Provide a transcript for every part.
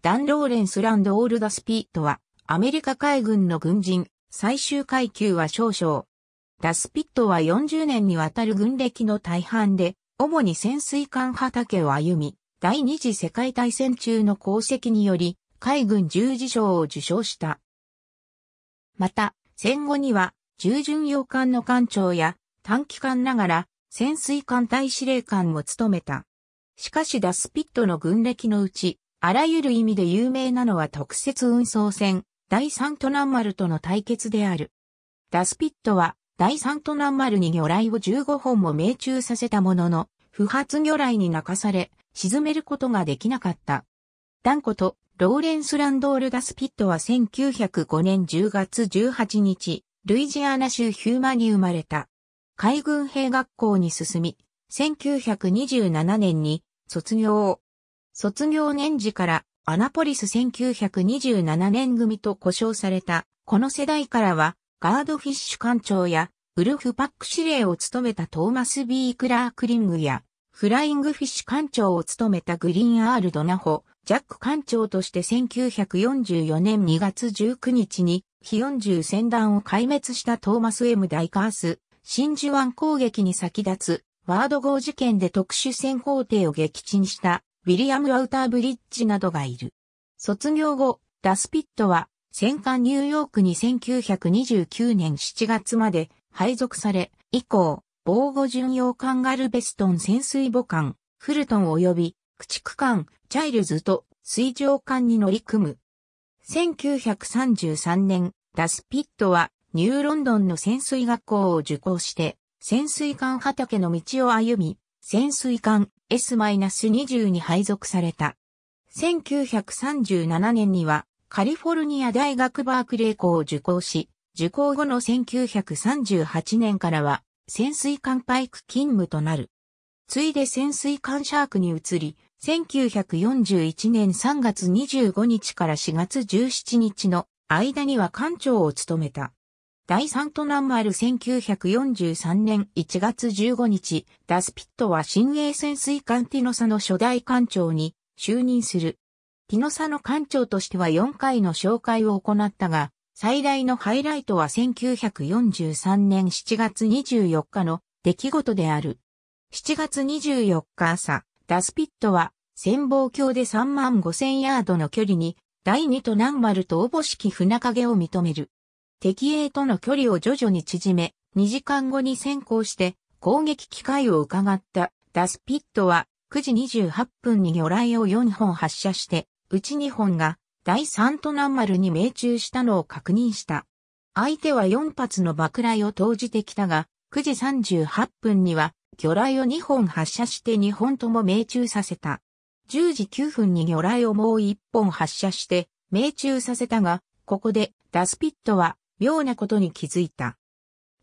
ダン・ローレンス・ランド・オールダスピートは、アメリカ海軍の軍人、最終階級は少々。ダスピットは40年にわたる軍歴の大半で、主に潜水艦畑を歩み、第二次世界大戦中の功績により、海軍十字章を受賞した。また、戦後には、従巡洋艦の艦長や、短期間ながら、潜水艦隊司令官を務めた。しかしダスピットの軍歴のうち、あらゆる意味で有名なのは特設運送船、第三都南丸との対決である。ダスピットは、第三都南丸に魚雷を15本も命中させたものの、不発魚雷に泣かされ、沈めることができなかった。ダンコと、ローレンス・ランドール・ダスピットは1905年10月18日、ルイジアナ州ヒューマに生まれた。海軍兵学校に進み、1927年に卒業卒業年次からアナポリス1927年組と呼称された、この世代からは、ガードフィッシュ艦長や、ウルフパック司令を務めたトーマス・ B・ クラークリングや、フライングフィッシュ艦長を務めたグリーン・アール・ドナホ、ジャック艦長として1944年2月19日に、非40船団を壊滅したトーマス・ M・ ダイカース、真珠湾攻撃に先立つ、ワード号事件で特殊戦航艇を撃沈したウィリアム・アウターブリッジなどがいる。卒業後、ダスピットは、戦艦ニューヨークに1929年7月まで配属され、以降、防護巡洋艦ガルベストン潜水母艦、フルトン及び、駆逐艦、チャイルズと水上艦に乗り組む。1933年、ダスピットはニューロンドンの潜水学校を受講して、潜水艦畑の道を歩み、潜水艦 S-20 に配属された。1937年にはカリフォルニア大学バークレー校を受講し、受講後の1938年からは潜水艦パイク勤務となる。ついで潜水艦シャークに移り、1941年3月25日から4月17日の間には艦長を務めた。第3都南丸1943年1月15日、ダスピットは新鋭潜水艦ティノサの初代艦長に就任する。ティノサの艦長としては4回の紹介を行ったが、最大のハイライトは1943年7月24日の出来事である。7月24日朝、ダスピットは潜望鏡で3万5000ヤードの距離に第2と南丸とおぼしき船影を認める。敵兵との距離を徐々に縮め、2時間後に先行して攻撃機会を伺ったダスピットは9時28分に魚雷を4本発射して、うち2本が第3都南丸に命中したのを確認した。相手は4発の爆雷を投じてきたが、9時38分には魚雷を2本発射して2本とも命中させた。10時9分に魚雷をもう1本発射して命中させたが、ここでダスピットは妙なことに気づいた。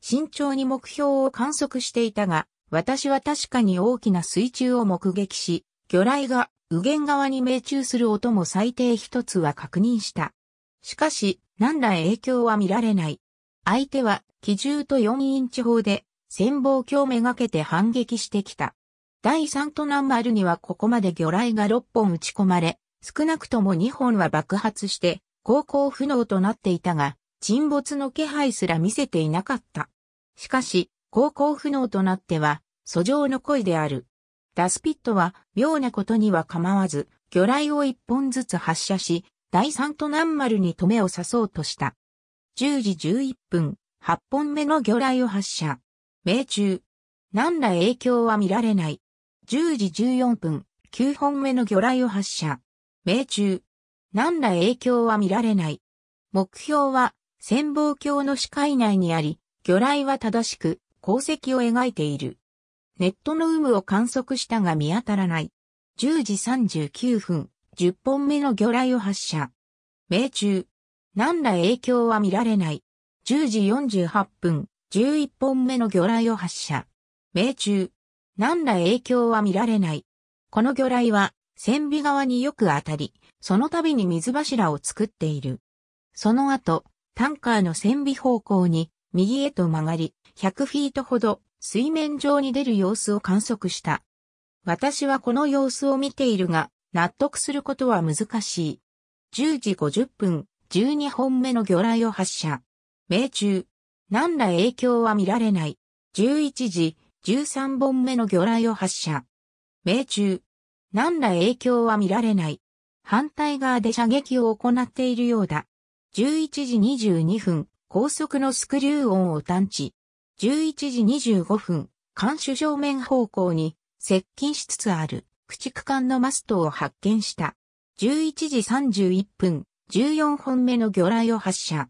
慎重に目標を観測していたが、私は確かに大きな水中を目撃し、魚雷が右舷側に命中する音も最低一つは確認した。しかし、何ら影響は見られない。相手は、機銃と4インチ砲で、潜望鏡めがけて反撃してきた。第3都南丸にはここまで魚雷が6本撃ち込まれ、少なくとも2本は爆発して、航行不能となっていたが、沈没の気配すら見せていなかった。しかし、航行不能となっては、訴状の声である。ダスピットは、妙なことには構わず、魚雷を一本ずつ発射し、第三と南丸に止めを刺そうとした。10時11分、8本目の魚雷を発射。命中。何ら影響は見られない。10時14分、9本目の魚雷を発射。命中。何ら影響は見られない。目標は潜望鏡の視界内にあり、魚雷は正しく、鉱石を描いている。ネットの有無を観測したが見当たらない。10時39分、10本目の魚雷を発射。命中。何ら影響は見られない。10時48分、11本目の魚雷を発射。命中。何ら影響は見られない。この魚雷は、船尾側によく当たり、その度に水柱を作っている。その後、タンカーの船尾方向に右へと曲がり、100フィートほど水面上に出る様子を観測した。私はこの様子を見ているが、納得することは難しい。10時50分、12本目の魚雷を発射。命中。何ら影響は見られない。11時、13本目の魚雷を発射。命中。何ら影響は見られない。反対側で射撃を行っているようだ。11時22分、高速のスクリュー音を探知。11時25分、艦首正面方向に接近しつつある駆逐艦のマストを発見した。11時31分、14本目の魚雷を発射。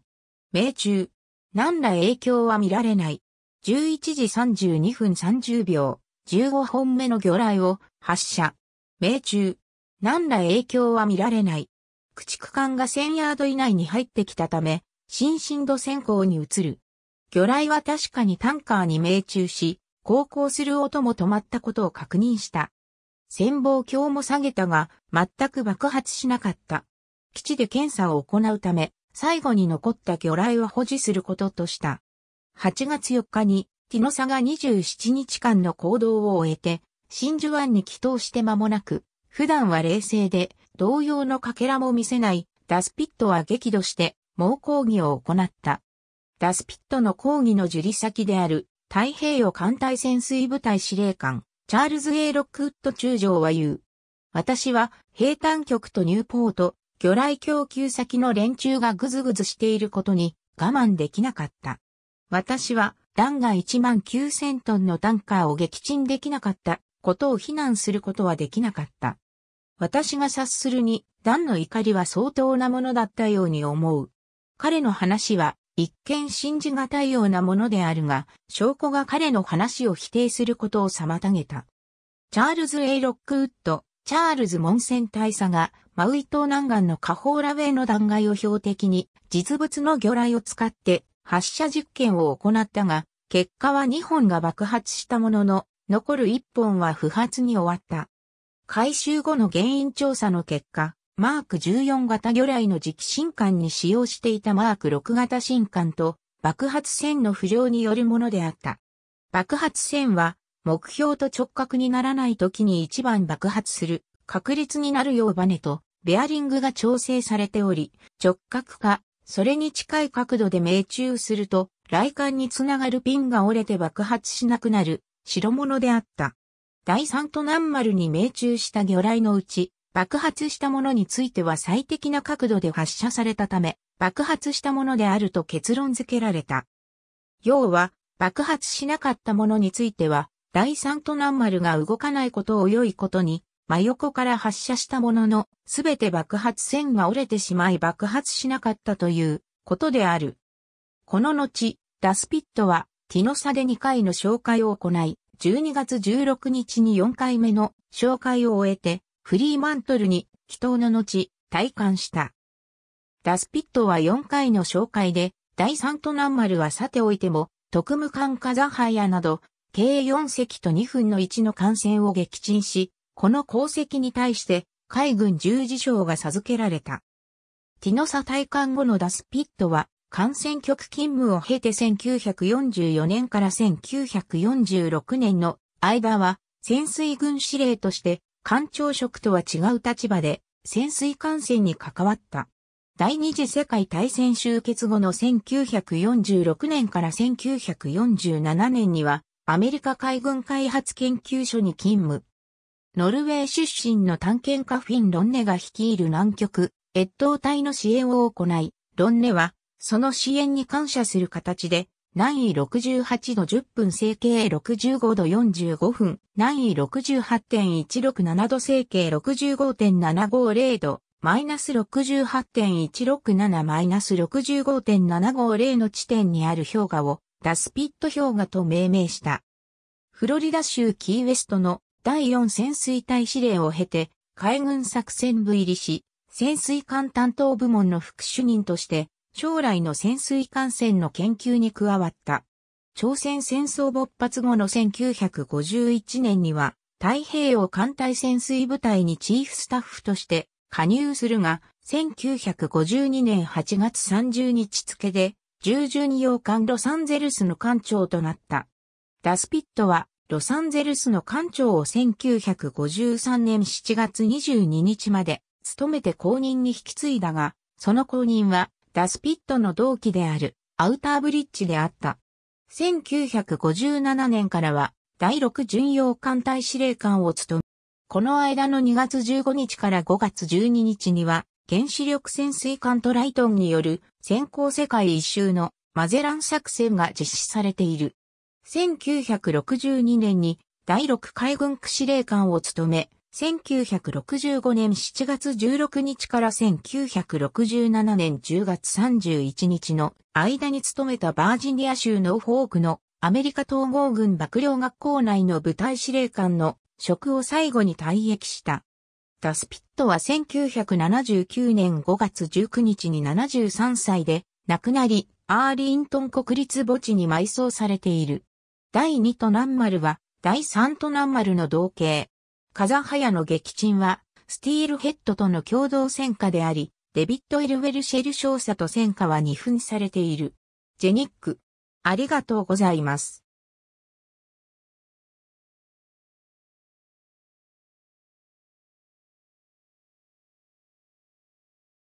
命中。何ら影響は見られない。11時32分30秒、15本目の魚雷を発射。命中。何ら影響は見られない。駆逐艦が1000ヤード以内に入ってきたため、新進度先行に移る。魚雷は確かにタンカーに命中し、航行する音も止まったことを確認した。潜望鏡も下げたが、全く爆発しなかった。基地で検査を行うため、最後に残った魚雷は保持することとした。8月4日に、ティノサが27日間の行動を終えて、真珠湾に帰島して間もなく、普段は冷静で、同様のかけらも見せないダスピットは激怒して猛抗議を行った。ダスピットの抗議の受理先である太平洋艦隊潜水部隊司令官チャールズ・エイロックウッド中将は言う。私は平坦局とニューポート、魚雷供給先の連中がぐずぐずしていることに我慢できなかった。私は弾が1万9000トンのタンカーを撃沈できなかったことを非難することはできなかった。私が察するに、ダンの怒りは相当なものだったように思う。彼の話は、一見信じがたいようなものであるが、証拠が彼の話を否定することを妨げた。チャールズ・エイ・ロックウッド、チャールズ・モンセン大佐が、マウイ島南岸のカホーラウェイの断崖を標的に、実物の魚雷を使って発射実験を行ったが、結果は2本が爆発したものの、残る1本は不発に終わった。回収後の原因調査の結果、マーク14型魚雷の磁気新艦に使用していたマーク6型新艦と爆発線の浮上によるものであった。爆発線は目標と直角にならない時に一番爆発する確率になるようバネとベアリングが調整されており、直角か、それに近い角度で命中すると、雷管につながるピンが折れて爆発しなくなる、白物であった。第三と南丸に命中した魚雷のうち、爆発したものについては最適な角度で発射されたため、爆発したものであると結論付けられた。要は、爆発しなかったものについては、第三と南丸が動かないことを良いことに、真横から発射したものの、すべて爆発線が折れてしまい爆発しなかったということである。この後、ダスピットは、ティノサで2回の紹介を行い、12月16日に4回目の紹介を終えて、フリーマントルに祈祷の後、退官した。ダスピットは4回の紹介で、第三都南丸はさておいても、特務艦カザハヤなど、計4隻と2分の1の艦船を撃沈し、この功績に対して海軍十字章が授けられた。ティノサ退官後のダスピットは感染局勤務を経て1944年から1946年の間は潜水軍司令として艦長職とは違う立場で潜水艦船に関わった。第二次世界大戦終結後の1946年から1947年にはアメリカ海軍開発研究所に勤務。ノルウェー出身の探検家フィン・ロンネが率いる南極、越冬隊の支援を行い、ロンネはその支援に感謝する形で、南緯68度10分整形65度45分、南緯68.167度整形65.750度、マイナス68.167マイナス65.750の地点にある氷河をダスピット氷河と命名した。フロリダ州キーウェストの第4潜水隊司令を経て海軍作戦部入りし、潜水艦担当部門の副主任として将来の潜水艦船の研究に加わった。朝鮮戦争勃発後の1951年には、太平洋艦隊潜水部隊にチーフスタッフとして加入するが、1952年8月30日付で、従順1洋艦ロサンゼルスの艦長となった。ダスピットは、ロサンゼルスの艦長を1953年7月22日まで、務めて後任に引き継いだが、その後任は、ダスピットの同期であるアウターブリッジであった。1957年からは第6巡洋艦隊司令官を務め、この間の2月15日から5月12日には原子力潜水艦トライトンによる先行世界一周のマゼラン作戦が実施されている。1962年に第6海軍区司令官を務め、1965年7月16日から1967年10月31日の間に勤めたバージニア州ノーフォークのアメリカ統合軍幕僚学校内の部隊司令官の職を最後に退役した。ダスピットは1979年5月19日に73歳で亡くなり、アーリントン国立墓地に埋葬されている。第2と南丸は第3と南丸の同型。ザハ早の撃沈は、スティールヘッドとの共同戦火であり、デビッド・エルウェルシェル少佐と戦火は二分されている。ジェニック。ありがとうございます。